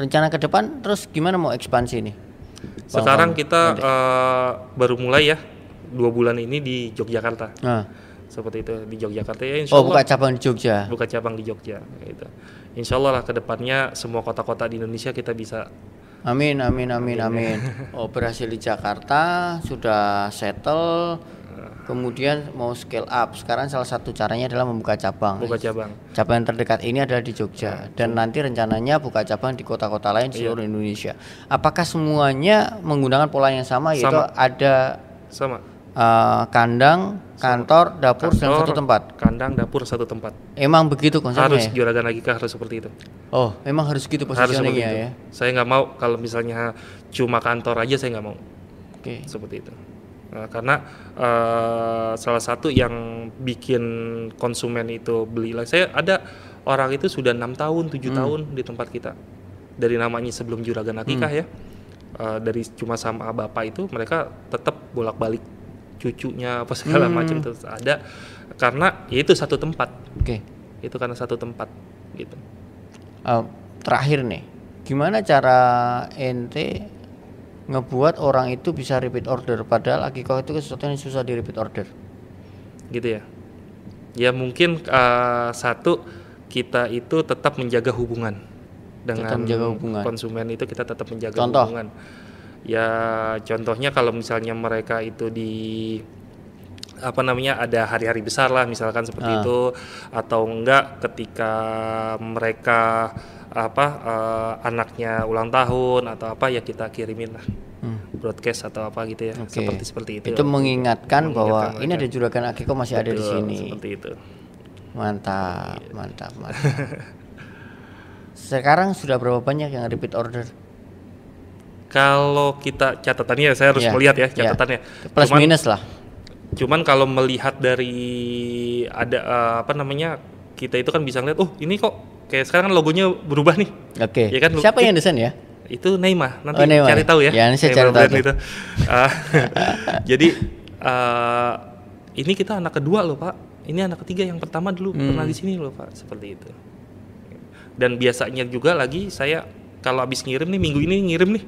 rencana ke depan terus gimana mau ekspansi ini? Sekarang kita uh, baru mulai ya dua bulan ini di Yogyakarta. Nah. Seperti itu di Yogyakarta ya oh, Insya Oh buka cabang di Jogja. Buka cabang di Jogja. Gitu. Insya Allah lah kedepannya semua kota-kota di Indonesia kita bisa. Amin amin amin amin. amin. oh berhasil di Jakarta sudah settle Kemudian mau scale up. Sekarang salah satu caranya adalah membuka cabang. Buka cabang. Cabang yang terdekat ini adalah di Jogja ya. dan nanti rencananya buka cabang di kota-kota lain di iya. seluruh Indonesia. Apakah semuanya menggunakan pola yang sama yaitu sama. ada sama uh, kandang, kantor, dapur kantor, dalam satu tempat. Kandang, dapur satu tempat. Emang begitu konsepnya? Harus ya? juragan kah harus seperti itu. Oh, emang harus gitu posisinya ya. Saya nggak mau kalau misalnya cuma kantor aja saya nggak mau. Oke. Okay. Seperti itu. Nah, karena uh, salah satu yang bikin konsumen itu beli lagi. saya ada orang itu sudah enam tahun tujuh hmm. tahun di tempat kita dari namanya sebelum juragan akikah hmm. ya uh, dari cuma sama bapak itu mereka tetap bolak balik cucunya apa segala hmm. macam terus ada karena ya itu satu tempat oke okay. itu karena satu tempat gitu uh, terakhir nih gimana cara ente ngebuat orang itu bisa repeat order padahal akikoh itu sesuatu yang susah di repeat order gitu ya ya mungkin uh, satu kita itu tetap menjaga hubungan dengan menjaga hubungan. konsumen itu kita tetap menjaga Contoh. hubungan ya contohnya kalau misalnya mereka itu di apa namanya ada hari-hari besar lah misalkan seperti uh. itu atau enggak ketika mereka apa uh, anaknya ulang tahun atau apa ya kita kirimin lah hmm. broadcast atau apa gitu ya okay. seperti seperti itu itu mengingatkan, bahwa mereka. ini ada juragan Akiko masih Betul, ada di sini seperti itu mantap yeah. mantap mantap sekarang sudah berapa banyak yang repeat order kalau kita catatannya saya harus yeah. melihat ya iya. catatannya yeah. plus Cuman, minus lah Cuman kalau melihat dari ada uh, apa namanya kita itu kan bisa ngeliat, oh ini kok kayak sekarang kan logonya berubah nih. Oke. Okay. Ya kan. Siapa yang desain ya? Itu Neymar. Nanti oh, Neymar. cari tahu ya. Ya, nanti saya cari tahu. Itu. Ah. jadi uh, ini kita anak kedua loh pak. Ini anak ketiga yang pertama dulu hmm. pernah di sini loh pak. Seperti itu. Dan biasanya juga lagi saya kalau habis ngirim nih minggu ini ngirim nih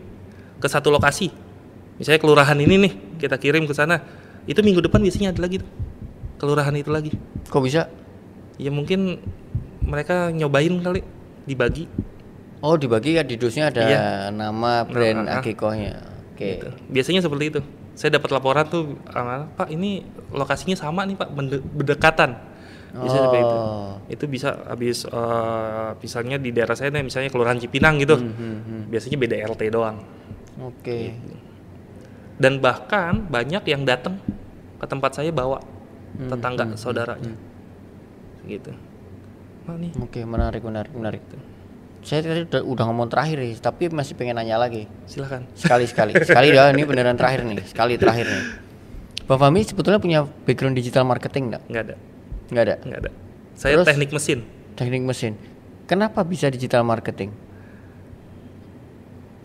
ke satu lokasi. Misalnya kelurahan ini nih kita kirim ke sana itu minggu depan biasanya ada lagi tuh kelurahan itu lagi kok bisa ya mungkin mereka nyobain kali dibagi oh dibagi ya di dusnya ada iya. nama brand nah, ah, akikohnya oke okay. gitu. biasanya seperti itu saya dapat laporan tuh ah, pak ini lokasinya sama nih pak berdekatan bisa oh. itu itu bisa habis uh, eh, misalnya di daerah saya nih misalnya kelurahan Cipinang gitu hmm, hmm, hmm. biasanya beda RT doang oke okay. gitu dan bahkan banyak yang datang ke tempat saya bawa hmm, tetangga hmm, hmm saudaranya hmm. gitu nah, nih oke menarik menarik menarik tuh saya tadi udah, udah ngomong terakhir nih tapi masih pengen nanya lagi Silakan. sekali sekali sekali dah ya, ini beneran terakhir nih sekali terakhir nih Pak Fami sebetulnya punya background digital marketing nggak nggak ada nggak ada nggak ada saya Terus, teknik mesin teknik mesin kenapa bisa digital marketing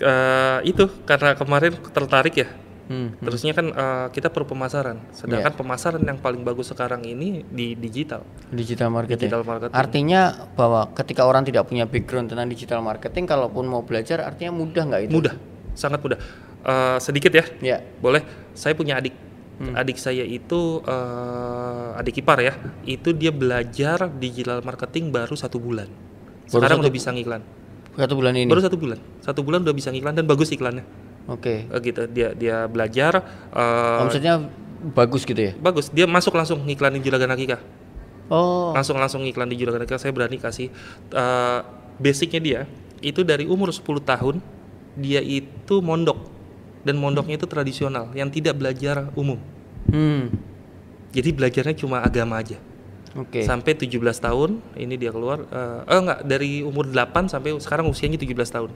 uh, itu karena kemarin tertarik ya Hmm, hmm, Terusnya kan uh, kita perlu pemasaran. Sedangkan yeah. pemasaran yang paling bagus sekarang ini di digital. Digital marketing. Digital marketing. Artinya bahwa ketika orang tidak punya background tentang digital marketing, kalaupun mau belajar, artinya mudah nggak itu? Mudah, sangat mudah. Uh, sedikit ya. Yeah. Boleh. Saya punya adik. Hmm. Adik saya itu uh, adik ipar ya. Itu dia belajar digital marketing baru satu bulan. Sekarang satu, udah bisa ngiklan. Satu bulan ini. Baru satu bulan. Satu bulan udah bisa ngiklan dan bagus iklannya Oke. Okay. Eh, gitu dia dia belajar. Uh, Omsetnya bagus gitu ya? Bagus. Dia masuk langsung iklan ngiklanin juragan akikah. Oh. Langsung langsung iklan di juragan akikah. Saya berani kasih uh, basicnya dia itu dari umur 10 tahun dia itu mondok dan mondoknya itu tradisional yang tidak belajar umum. Hmm. Jadi belajarnya cuma agama aja. Oke. Okay. Sampai 17 tahun ini dia keluar uh, eh enggak dari umur 8 sampai sekarang usianya 17 tahun.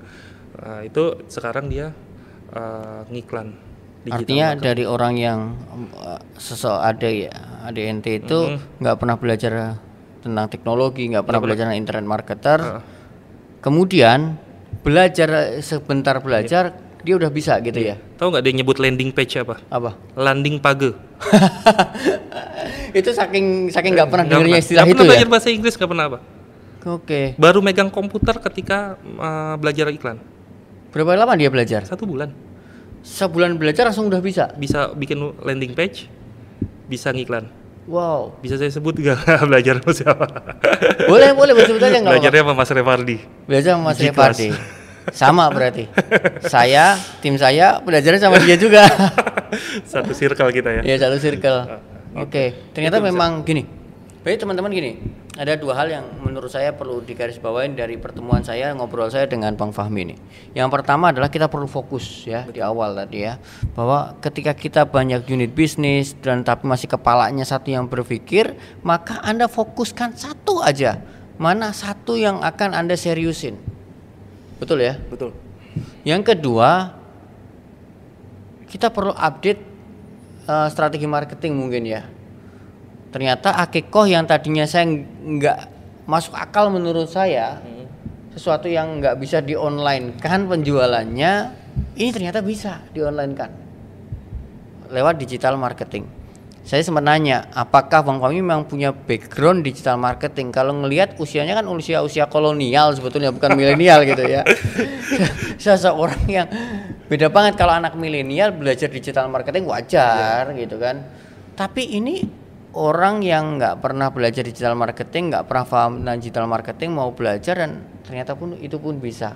Uh, itu sekarang dia uh, ngiklan digital artinya marketing. dari orang yang uh, ada ya ada ADNT itu mm-hmm. nggak mm -hmm. pernah belajar tentang teknologi nggak pernah belajar tentang internet marketer uh. kemudian belajar eh, sebentar belajar yeah dia udah bisa gitu iya. ya. Tahu nggak dia nyebut landing page apa? Apa? Landing page. itu saking saking nggak pernah dengarnya istilah gak itu pernah ya. belajar bahasa Inggris nggak pernah apa? Oke. Okay. Baru megang komputer ketika uh, belajar iklan. Berapa lama dia belajar? Satu bulan. Sebulan belajar langsung udah bisa? Bisa bikin landing page, bisa ngiklan. Wow. Bisa saya sebut gak belajar sama siapa? Boleh, boleh, boleh sebut aja nggak Belajarnya apa? sama Mas Revardi. Belajar sama Mas Revardi. Sama berarti. saya, tim saya, belajarnya sama dia juga. satu circle kita ya. Iya, satu circle. Ah, ah. Oke, okay. ternyata Itu memang bisa. gini. Baik teman-teman gini, ada dua hal yang menurut saya perlu digarisbawahi dari pertemuan saya ngobrol saya dengan Bang Fahmi ini. Yang pertama adalah kita perlu fokus ya di awal tadi ya bahwa ketika kita banyak unit bisnis dan tapi masih kepalanya satu yang berpikir, maka Anda fokuskan satu aja. Mana satu yang akan Anda seriusin. Betul ya? Betul. Yang kedua, kita perlu update uh, strategi marketing mungkin ya ternyata akikoh yang tadinya saya nggak masuk akal menurut saya hmm. sesuatu yang nggak bisa di online kan penjualannya ini ternyata bisa di online kan lewat digital marketing saya sempat nanya apakah Bang Fahmi memang punya background digital marketing kalau ngelihat usianya kan usia-usia kolonial sebetulnya bukan milenial gitu ya seseorang yang beda banget kalau anak milenial belajar digital marketing wajar yeah. gitu kan tapi ini orang yang nggak pernah belajar digital marketing, nggak pernah paham tentang digital marketing mau belajar dan ternyata pun itu pun bisa.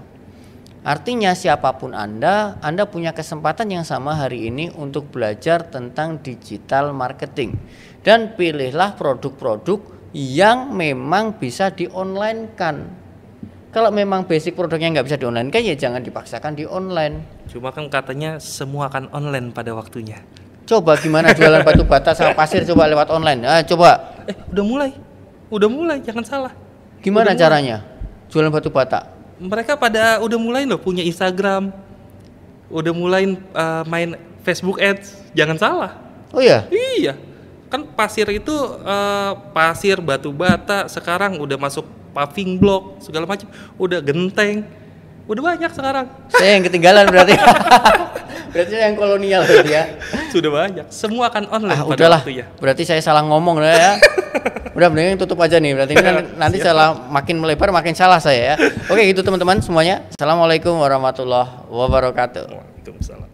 Artinya siapapun Anda, Anda punya kesempatan yang sama hari ini untuk belajar tentang digital marketing. Dan pilihlah produk-produk yang memang bisa di-online-kan. Kalau memang basic produknya nggak bisa di-online-kan ya jangan dipaksakan di online. Cuma kan katanya semua akan online pada waktunya. Coba gimana jualan batu bata sama pasir coba lewat online. Ah, coba. Eh, udah mulai. Udah mulai, jangan salah. Gimana udah caranya? Mulai. Jualan batu bata. Mereka pada udah mulai loh punya Instagram. Udah mulai uh, main Facebook Ads. Jangan salah. Oh iya. Iya. Kan pasir itu uh, pasir batu bata sekarang udah masuk paving block segala macam, udah genteng. Udah banyak sekarang. Saya yang ketinggalan berarti. Berarti yang kolonial berarti ya. Sudah banyak. Semua akan online ah, pada udahlah. ya. Berarti saya salah ngomong lah ya. Udah mending tutup aja nih. Berarti iya, nanti, nanti salah makin melebar makin salah saya ya. Oke, gitu teman-teman semuanya. Assalamualaikum warahmatullahi wabarakatuh. Waalaikumsalam.